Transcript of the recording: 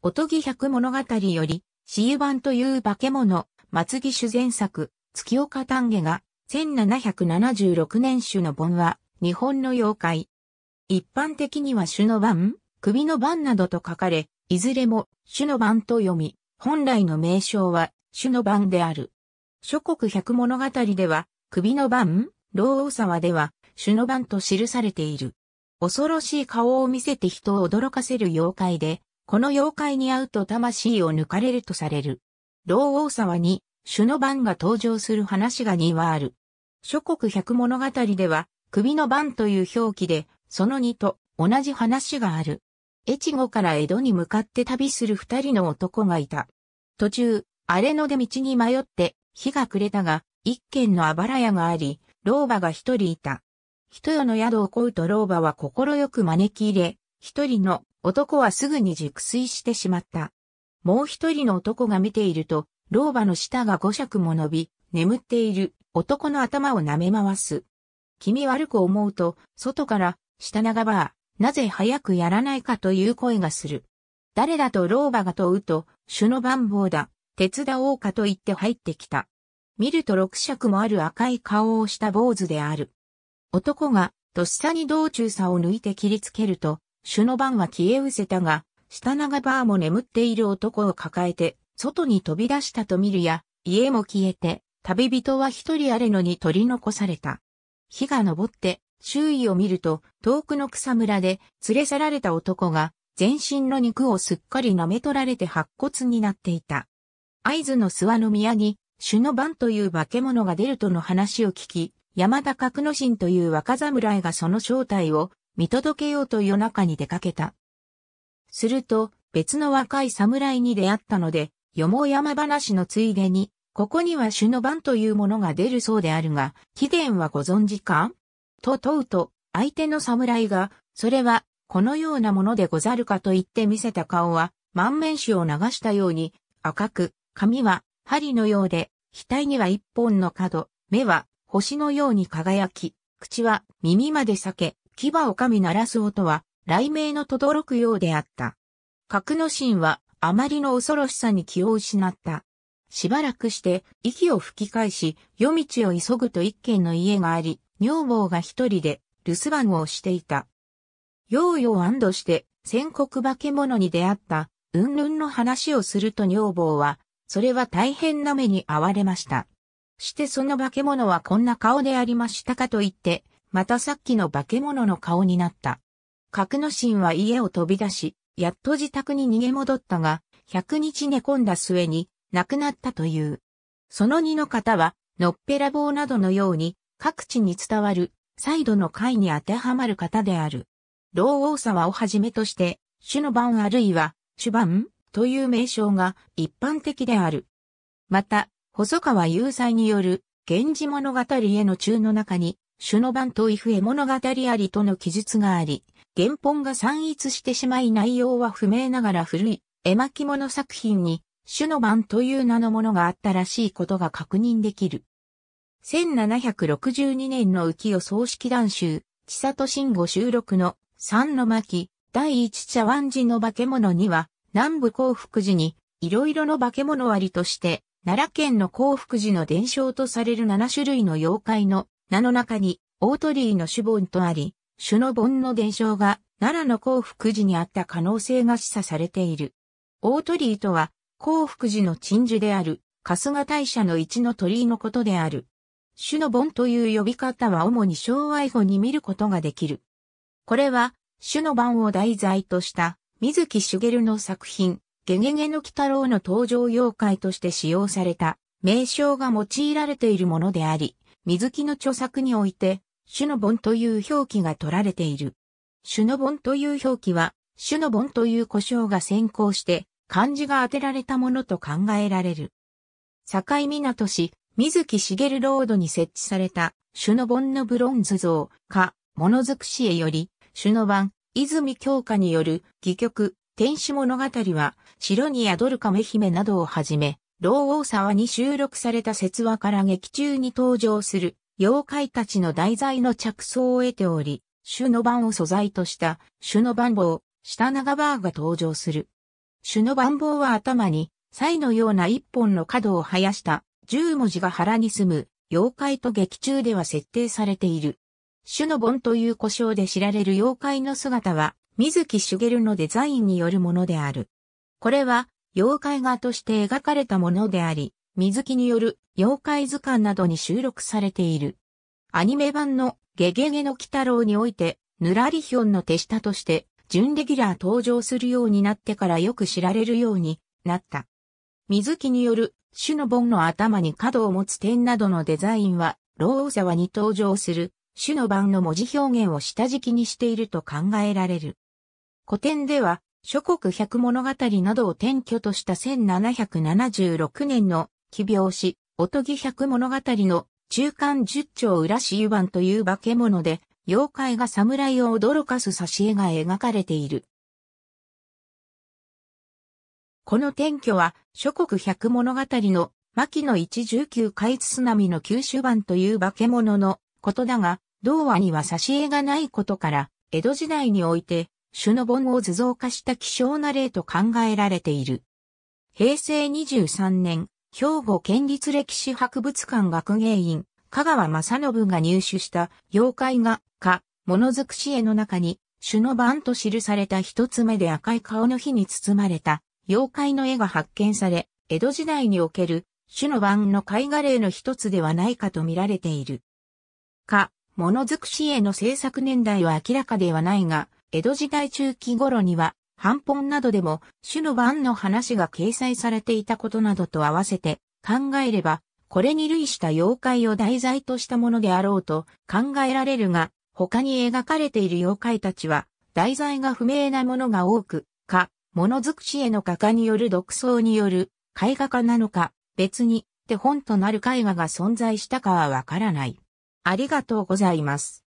おとぎ百物語より、死有版という化け物、松木主前作、月岡丹下が、1776年種の盆は、日本の妖怪。一般的には種の番、首の番などと書かれ、いずれも種の番と読み、本来の名称は種の番である。諸国百物語では、首の番、老王沢では、種の番と記されている。恐ろしい顔を見せて人を驚かせる妖怪で、この妖怪に会うと魂を抜かれるとされる。老王沢に、種の番が登場する話が2はある。諸国百物語では、首の番という表記で、その2と同じ話がある。越後から江戸に向かって旅する二人の男がいた。途中、荒れので道に迷って日が暮れたが、一軒のあばら屋があり、老婆が一人いた。人よの宿を請うと老婆はよく招き入れ、一人の男はすぐに熟睡してしまった。もう一人の男が見ていると、老婆の舌が五尺も伸び、眠っている男の頭を舐め回す。気味悪く思うと、外から、下長ば、なぜ早くやらないかという声がする。誰だと老婆が問うと、主の番号だ、手伝おうかと言って入ってきた。見ると六尺もある赤い顔をした坊主である。男が、とっさに道中さを抜いて切りつけると、主のンは消え失せたが、下長バーも眠っている男を抱えて、外に飛び出したと見るや、家も消えて、旅人は一人あれのに取り残された。火が昇って、周囲を見ると、遠くの草むらで連れ去られた男が、全身の肉をすっかり舐め取られて白骨になっていた。合図の諏訪の宮に、主の番という化け物が出るとの話を聞き、山田角之進という若侍がその正体を見届けようと夜中に出かけた。すると、別の若い侍に出会ったので、よもやま話のついでに、ここには種の番というものが出るそうであるが、貴殿はご存知かと問うと、相手の侍が、それは、このようなものでござるかと言って見せた顔は、満面紙を流したように、赤く、髪は、針のようで、額には一本の角、目は、星のように輝き、口は、耳まで裂け、牙を噛み鳴らす音は、雷鳴の轟くようであった。格之進は、あまりの恐ろしさに気を失った。しばらくして、息を吹き返し、夜道を急ぐと一軒の家があり、女房が一人で、留守番をしていた。用ーヨ安堵して、戦国化け物に出会った、うんぬんの話をすると女房は、それは大変な目に遭われました。してその化け物はこんな顔でありましたかと言って、またさっきの化け物の顔になった。格之進は家を飛び出し、やっと自宅に逃げ戻ったが、100日寝込んだ末に亡くなったという。その二の方は、のっぺらぼうなどのように、各地に伝わる、再度の会に当てはまる方である。老王様をはじめとして、種の番あるいは、種番という名称が一般的である。また、細川雄斎による、源氏物語への中の中に、主の版と異フエ物語ありとの記述があり、原本が散逸してしまい内容は不明ながら古い絵巻物作品に主の版という名のものがあったらしいことが確認できる。1762年の浮世葬式談集、千里慎吾収録の三の巻、第一茶碗寺の化け物には、南部幸福寺に、いろいろの化け物ありとして、奈良県の幸福寺の伝承とされる7種類の妖怪の名の中に大鳥居の主盆とあり、主の盆の伝承が奈良の幸福寺にあった可能性が示唆されている。大鳥居とは、幸福寺の鎮守である、春日大社の一の鳥居のことである。主の盆という呼び方は主に昭和以後に見ることができる。これは、主の盆を題材とした水木しげるの作品、ゲゲゲの鬼太郎の登場妖怪として使用された名称が用いられているものであり、水木の著作において、ノのンという表記が取られている。ノのンという表記は、ノのンという故障が先行して、漢字が当てられたものと考えられる。境港市、水木しげるロードに設置された、ノのンのブロンズ像、か、ものづくしへより、種の版、泉京花による、戯曲、天使物語は、城に宿る亀姫などをはじめ、老王沢に収録された説話から劇中に登場する妖怪たちの題材の着想を得ており、種の番を素材とした種の番号下長バーが登場する。種の番号は頭に、菜のような一本の角を生やした十文字が腹に住む妖怪と劇中では設定されている。種の盆という故障で知られる妖怪の姿は、水木しげるのデザインによるものである。これは、妖怪画として描かれたものであり、水木による妖怪図鑑などに収録されている。アニメ版のゲゲゲの鬼太郎において、ぬらりひょんの手下として、準レギュラー登場するようになってからよく知られるようになった。水木による種の盆の頭に角を持つ点などのデザインは、老王沢に登場する種の番の文字表現を下敷きにしていると考えられる。古典では、諸国百物語などを転居とした1776年の奇病し、おとぎ百物語の中間十丁浦市湯番という化け物で、妖怪が侍を驚かす挿絵が描かれている。この転居は諸国百物語の牧野一十九海津波の九州版という化け物のことだが、童話には挿絵がないことから、江戸時代において種の盆を図像化した希少な例と考えられている。平成23年、兵庫県立歴史博物館学芸員、香川正信が入手した妖怪画か、ものづくし絵の中に、種の番と記された一つ目で赤い顔の火に包まれた妖怪の絵が発見され、江戸時代における種の番の絵画例の一つではないかと見られている。か、ものづくし絵の制作年代は明らかではないが、江戸時代中期頃には、半本などでも、種の番の話が掲載されていたことなどと合わせて考えれば、これに類した妖怪を題材としたものであろうと考えられるが、他に描かれている妖怪たちは、題材が不明なものが多く、か、ものづくしへの画家による独創による絵画化なのか、別に手本となる絵画が存在したかはわからない。ありがとうございます。